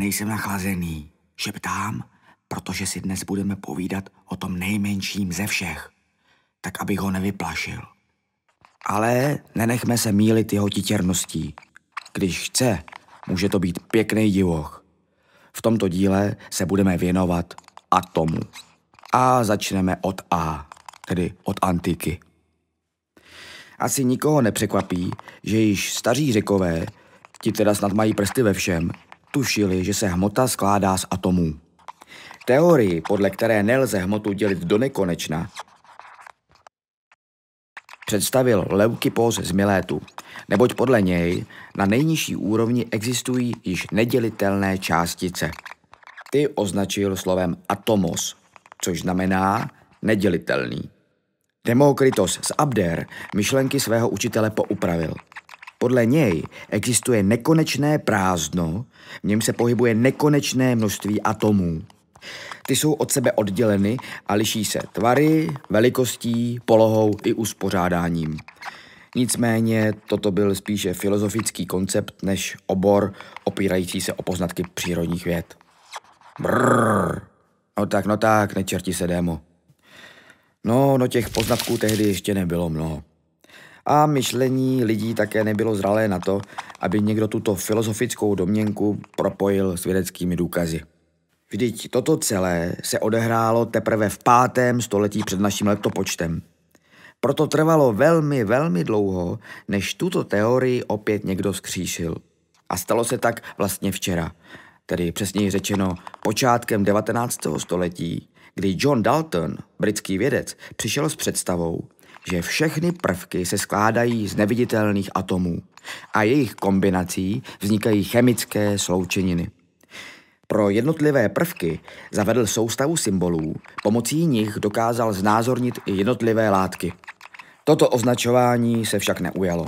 nejsem nachlazený. Šeptám, protože si dnes budeme povídat o tom nejmenším ze všech. Tak, abych ho nevyplašil. Ale nenechme se mílit jeho titěrností. Když chce, může to být pěkný divoch. V tomto díle se budeme věnovat atomu. A začneme od A, tedy od antiky. Asi nikoho nepřekvapí, že již staří řekové, ti teda snad mají prsty ve všem, tušili, že se hmota skládá z atomů. Teorii, podle které nelze hmotu dělit do nekonečna, představil Leukipos z Milétu, neboť podle něj na nejnižší úrovni existují již nedělitelné částice. Ty označil slovem atomos, což znamená nedělitelný. Demokritos z Abder myšlenky svého učitele poupravil – podle něj existuje nekonečné prázdno, v něm se pohybuje nekonečné množství atomů. Ty jsou od sebe odděleny a liší se tvary, velikostí, polohou i uspořádáním. Nicméně toto byl spíše filozofický koncept než obor opírající se o poznatky přírodních věd. Brrr. No tak, no tak, nečerti se démo. No, no těch poznatků tehdy ještě nebylo mnoho a myšlení lidí také nebylo zralé na to, aby někdo tuto filozofickou domněnku propojil s vědeckými důkazy. Vždyť toto celé se odehrálo teprve v pátém století před naším letopočtem. Proto trvalo velmi, velmi dlouho, než tuto teorii opět někdo skříšil. A stalo se tak vlastně včera, tedy přesněji řečeno počátkem 19. století, kdy John Dalton, britský vědec, přišel s představou, že všechny prvky se skládají z neviditelných atomů a jejich kombinací vznikají chemické sloučeniny. Pro jednotlivé prvky zavedl soustavu symbolů, pomocí nich dokázal znázornit i jednotlivé látky. Toto označování se však neujalo.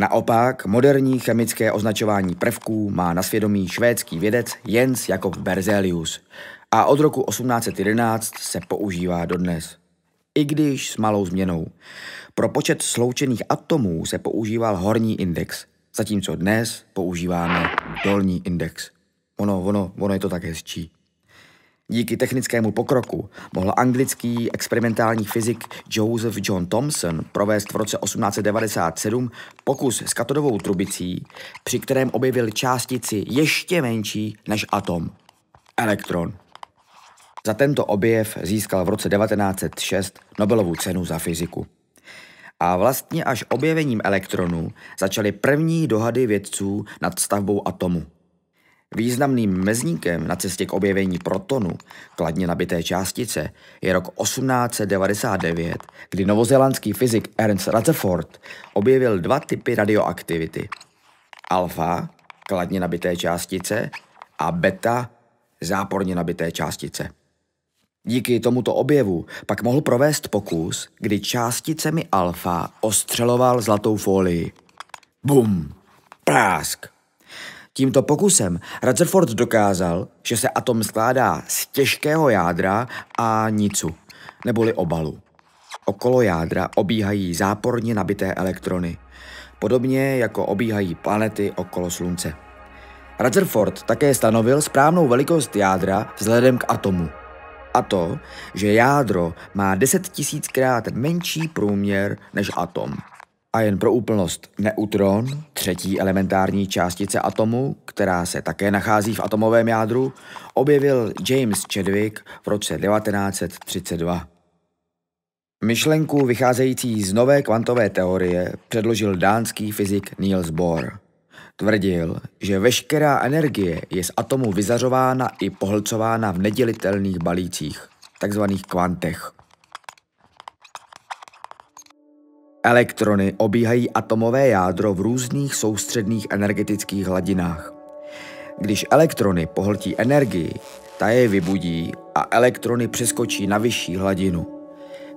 Naopak, moderní chemické označování prvků má na svědomí švédský vědec Jens Jakob Berzelius a od roku 1811 se používá dodnes i když s malou změnou. Pro počet sloučených atomů se používal horní index, zatímco dnes používáme dolní index. Ono, ono, ono je to tak hezčí. Díky technickému pokroku mohl anglický experimentální fyzik Joseph John Thomson provést v roce 1897 pokus s katodovou trubicí, při kterém objevil částici ještě menší než atom elektron. Za tento objev získal v roce 1906 Nobelovu cenu za fyziku. A vlastně až objevením elektronů začaly první dohady vědců nad stavbou atomu. Významným mezníkem na cestě k objevení protonu, kladně nabité částice, je rok 1899, kdy novozelandský fyzik Ernst Rutherford objevil dva typy radioaktivity. Alfa, kladně nabité částice, a beta, záporně nabité částice. Díky tomuto objevu pak mohl provést pokus, kdy částicemi alfa ostřeloval zlatou fólii. Bum! Prásk! Tímto pokusem Rutherford dokázal, že se atom skládá z těžkého jádra a nicu, neboli obalu. Okolo jádra obíhají záporně nabité elektrony, podobně jako obíhají planety okolo Slunce. Rutherford také stanovil správnou velikost jádra vzhledem k atomu – a to, že jádro má 10 tisíckrát menší průměr než atom. A jen pro úplnost, neutron, třetí elementární částice atomu, která se také nachází v atomovém jádru, objevil James Chadwick v roce 1932. Myšlenku vycházející z nové kvantové teorie předložil dánský fyzik Niels Bohr. Tvrdil, že veškerá energie je z atomu vyzařována i pohlcována v nedělitelných balících, takzvaných kvantech. Elektrony obíhají atomové jádro v různých soustředných energetických hladinách. Když elektrony pohltí energii, ta je vybudí a elektrony přeskočí na vyšší hladinu.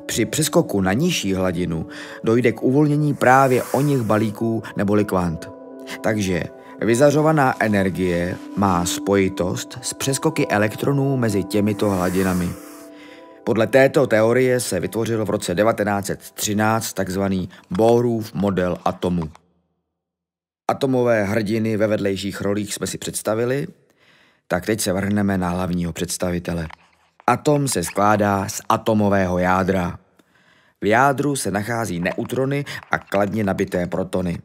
Při přeskoku na nižší hladinu dojde k uvolnění právě o nich balíků neboli kvant. Takže vyzařovaná energie má spojitost s přeskoky elektronů mezi těmito hladinami. Podle této teorie se vytvořil v roce 1913 tzv. Bohrův model atomu. Atomové hrdiny ve vedlejších rolích jsme si představili, tak teď se vrhneme na hlavního představitele. Atom se skládá z atomového jádra. V jádru se nachází neutrony a kladně nabité protony.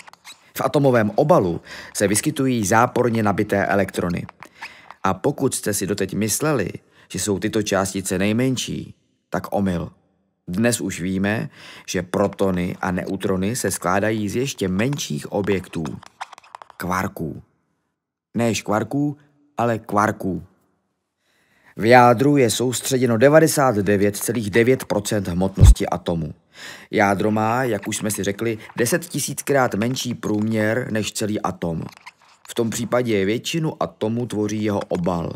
V atomovém obalu se vyskytují záporně nabité elektrony. A pokud jste si doteď mysleli, že jsou tyto částice nejmenší, tak omyl. Dnes už víme, že protony a neutrony se skládají z ještě menších objektů. Kvarků. Než kvarků, ale kvarků. V jádru je soustředěno 99,9 hmotnosti atomu. Jádro má, jak už jsme si řekli, 10 tisíckrát menší průměr než celý atom. V tom případě většinu atomu tvoří jeho obal,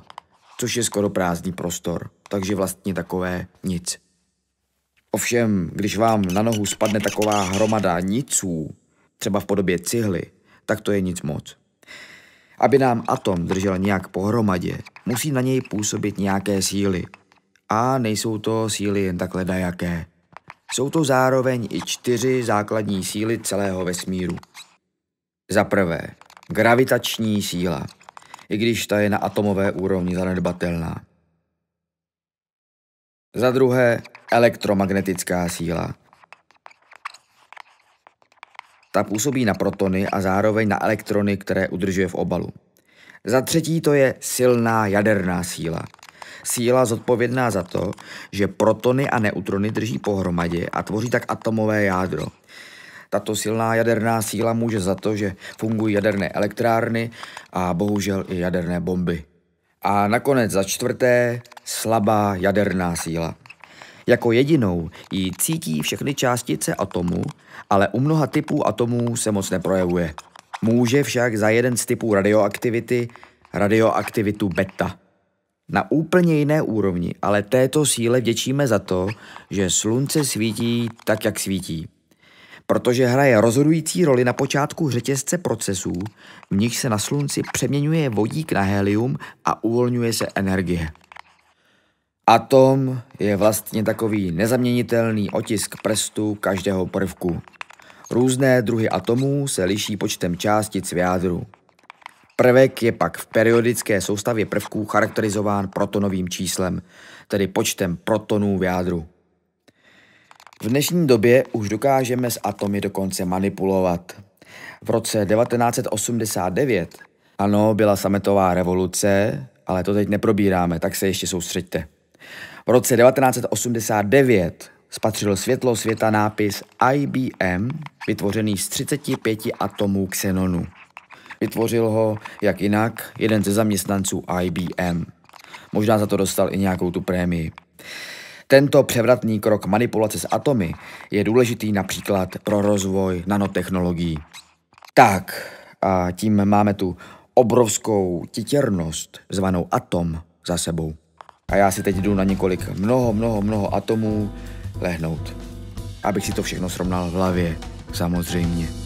což je skoro prázdný prostor, takže vlastně takové nic. Ovšem, když vám na nohu spadne taková hromada niců, třeba v podobě cihly, tak to je nic moc. Aby nám atom držel nějak pohromadě, musí na něj působit nějaké síly. A nejsou to síly jen tak ledajaké. Jsou to zároveň i čtyři základní síly celého vesmíru. Za prvé, gravitační síla, i když ta je na atomové úrovni zanedbatelná. Za druhé, elektromagnetická síla, ta působí na protony a zároveň na elektrony, které udržuje v obalu. Za třetí to je silná jaderná síla. Síla zodpovědná za to, že protony a neutrony drží pohromadě a tvoří tak atomové jádro. Tato silná jaderná síla může za to, že fungují jaderné elektrárny a bohužel i jaderné bomby. A nakonec za čtvrté, slabá jaderná síla. Jako jedinou ji cítí všechny částice atomu, ale u mnoha typů atomů se moc neprojevuje. Může však za jeden z typů radioaktivity radioaktivitu beta. Na úplně jiné úrovni, ale této síle vděčíme za to, že slunce svítí tak, jak svítí. Protože hraje rozhodující roli na počátku řetězce procesů, v nich se na slunci přeměňuje vodík na helium a uvolňuje se energie. Atom je vlastně takový nezaměnitelný otisk prstu každého prvku. Různé druhy atomů se liší počtem částic v jádru. Prvek je pak v periodické soustavě prvků charakterizován protonovým číslem, tedy počtem protonů v jádru. V dnešní době už dokážeme s atomy dokonce manipulovat. V roce 1989, ano, byla sametová revoluce, ale to teď neprobíráme, tak se ještě soustřeďte. V roce 1989 spatřil světlo světa nápis IBM, vytvořený z 35 atomů xenonu. Vytvořil ho, jak jinak, jeden ze zaměstnanců IBM. Možná za to dostal i nějakou tu prémii. Tento převratný krok manipulace s atomy je důležitý například pro rozvoj nanotechnologií. Tak, a tím máme tu obrovskou titěrnost zvanou atom za sebou a já si teď jdu na několik mnoho, mnoho, mnoho atomů lehnout. Abych si to všechno srovnal v hlavě, samozřejmě.